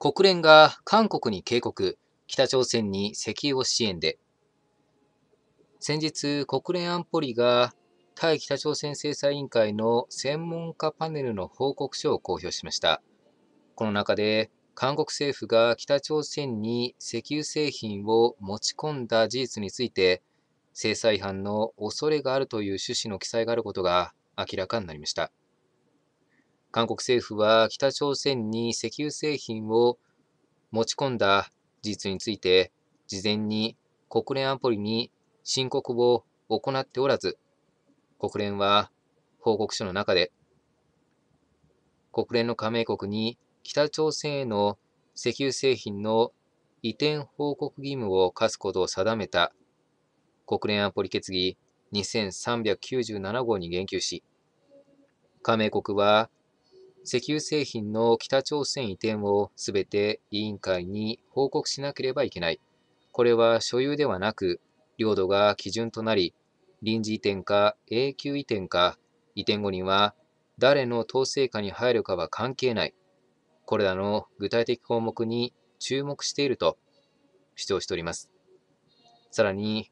国連が韓国に警告、北朝鮮に石油を支援で。先日、国連安保理が対北朝鮮制裁委員会の専門家パネルの報告書を公表しました。この中で、韓国政府が北朝鮮に石油製品を持ち込んだ事実について、制裁違反の恐れがあるという趣旨の記載があることが明らかになりました。韓国政府は北朝鮮に石油製品を持ち込んだ事実について、事前に国連安保理に申告を行っておらず、国連は報告書の中で、国連の加盟国に北朝鮮への石油製品の移転報告義務を課すことを定めた国連安保理決議2397号に言及し、加盟国は石油製品の北朝鮮移転をすべて委員会に報告しなければいけない。これは所有ではなく、領土が基準となり、臨時移転か永久移転か、移転後には誰の統制下に入るかは関係ない。これらの具体的項目に注目していると主張しております。さらに、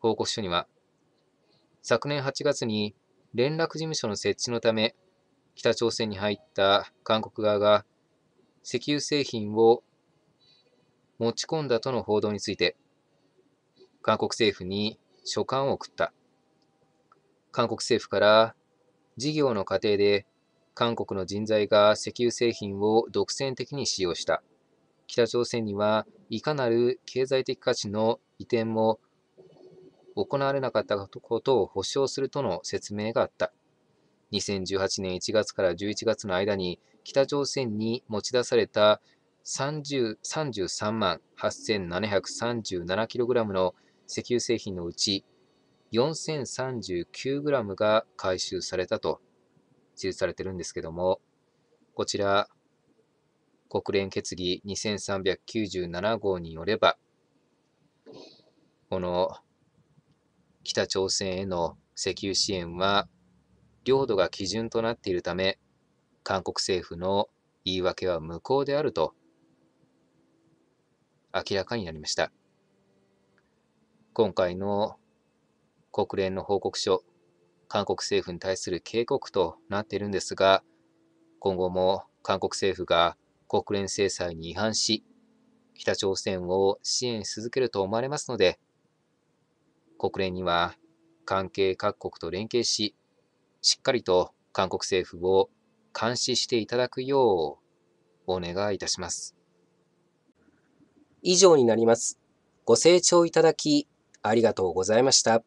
報告書には、昨年8月に連絡事務所の設置のため、北朝鮮に入った韓国側が石油製品を持ち込んだとの報道について、韓国政府に書簡を送った。韓国政府から事業の過程で韓国の人材が石油製品を独占的に使用した。北朝鮮にはいかなる経済的価値の移転も行われなかったことを保証するとの説明があった。2018年1月から11月の間に北朝鮮に持ち出された33万 8737kg の石油製品のうち 4039g が回収されたと記述されてるんですけども、こちら、国連決議2397号によれば、この北朝鮮への石油支援は領土が基準となっているため、韓国政府の言い訳は無効であると明らかになりました。今回の国連の報告書、韓国政府に対する警告となっているんですが、今後も韓国政府が国連制裁に違反し、北朝鮮を支援し続けると思われますので、国連には関係各国と連携し、しっかりと韓国政府を監視していただくようお願いいたします。以上になります。ご清聴いただきありがとうございました。